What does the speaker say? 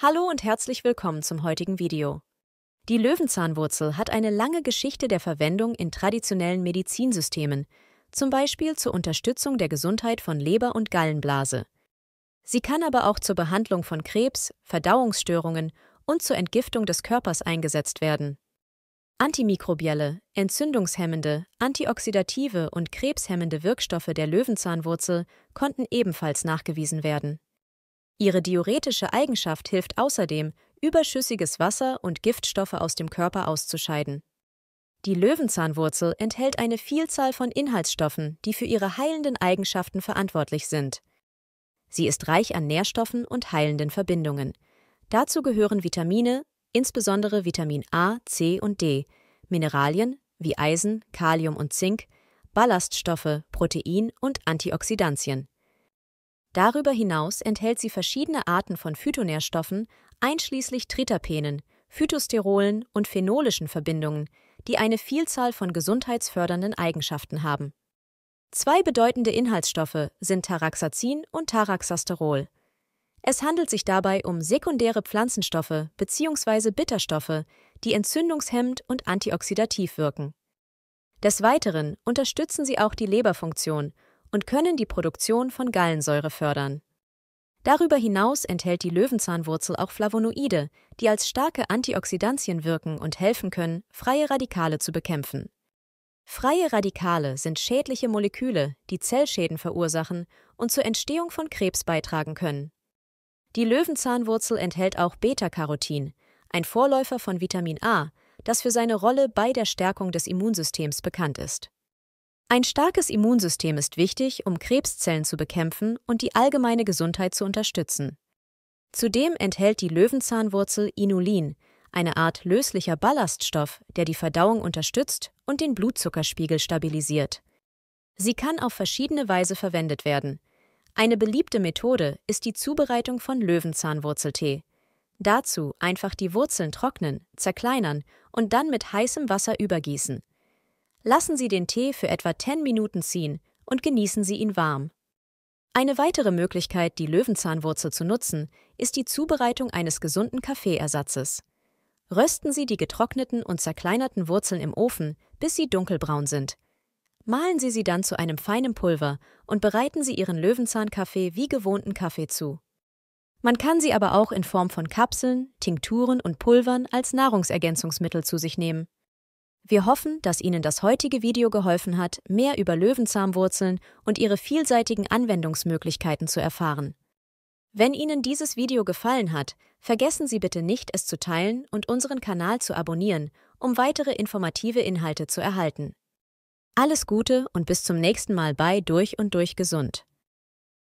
Hallo und herzlich willkommen zum heutigen Video. Die Löwenzahnwurzel hat eine lange Geschichte der Verwendung in traditionellen Medizinsystemen, zum Beispiel zur Unterstützung der Gesundheit von Leber und Gallenblase. Sie kann aber auch zur Behandlung von Krebs, Verdauungsstörungen und zur Entgiftung des Körpers eingesetzt werden. Antimikrobielle, entzündungshemmende, antioxidative und krebshemmende Wirkstoffe der Löwenzahnwurzel konnten ebenfalls nachgewiesen werden. Ihre diuretische Eigenschaft hilft außerdem, überschüssiges Wasser und Giftstoffe aus dem Körper auszuscheiden. Die Löwenzahnwurzel enthält eine Vielzahl von Inhaltsstoffen, die für ihre heilenden Eigenschaften verantwortlich sind. Sie ist reich an Nährstoffen und heilenden Verbindungen. Dazu gehören Vitamine, insbesondere Vitamin A, C und D, Mineralien wie Eisen, Kalium und Zink, Ballaststoffe, Protein und Antioxidantien. Darüber hinaus enthält sie verschiedene Arten von Phytonährstoffen, einschließlich Triterpenen, Phytosterolen und phenolischen Verbindungen, die eine Vielzahl von gesundheitsfördernden Eigenschaften haben. Zwei bedeutende Inhaltsstoffe sind Taraxacin und Taraxasterol. Es handelt sich dabei um sekundäre Pflanzenstoffe bzw. Bitterstoffe, die entzündungshemmend und antioxidativ wirken. Des Weiteren unterstützen sie auch die Leberfunktion und können die Produktion von Gallensäure fördern. Darüber hinaus enthält die Löwenzahnwurzel auch Flavonoide, die als starke Antioxidantien wirken und helfen können, freie Radikale zu bekämpfen. Freie Radikale sind schädliche Moleküle, die Zellschäden verursachen und zur Entstehung von Krebs beitragen können. Die Löwenzahnwurzel enthält auch Beta-Carotin, ein Vorläufer von Vitamin A, das für seine Rolle bei der Stärkung des Immunsystems bekannt ist. Ein starkes Immunsystem ist wichtig, um Krebszellen zu bekämpfen und die allgemeine Gesundheit zu unterstützen. Zudem enthält die Löwenzahnwurzel Inulin, eine Art löslicher Ballaststoff, der die Verdauung unterstützt und den Blutzuckerspiegel stabilisiert. Sie kann auf verschiedene Weise verwendet werden. Eine beliebte Methode ist die Zubereitung von Löwenzahnwurzeltee. Dazu einfach die Wurzeln trocknen, zerkleinern und dann mit heißem Wasser übergießen lassen Sie den Tee für etwa 10 Minuten ziehen und genießen Sie ihn warm. Eine weitere Möglichkeit, die Löwenzahnwurzel zu nutzen, ist die Zubereitung eines gesunden Kaffeeersatzes. Rösten Sie die getrockneten und zerkleinerten Wurzeln im Ofen, bis sie dunkelbraun sind. Mahlen Sie sie dann zu einem feinen Pulver und bereiten Sie Ihren Löwenzahnkaffee wie gewohnten Kaffee zu. Man kann sie aber auch in Form von Kapseln, Tinkturen und Pulvern als Nahrungsergänzungsmittel zu sich nehmen. Wir hoffen, dass Ihnen das heutige Video geholfen hat, mehr über Löwenzahnwurzeln und ihre vielseitigen Anwendungsmöglichkeiten zu erfahren. Wenn Ihnen dieses Video gefallen hat, vergessen Sie bitte nicht, es zu teilen und unseren Kanal zu abonnieren, um weitere informative Inhalte zu erhalten. Alles Gute und bis zum nächsten Mal bei Durch und Durch Gesund.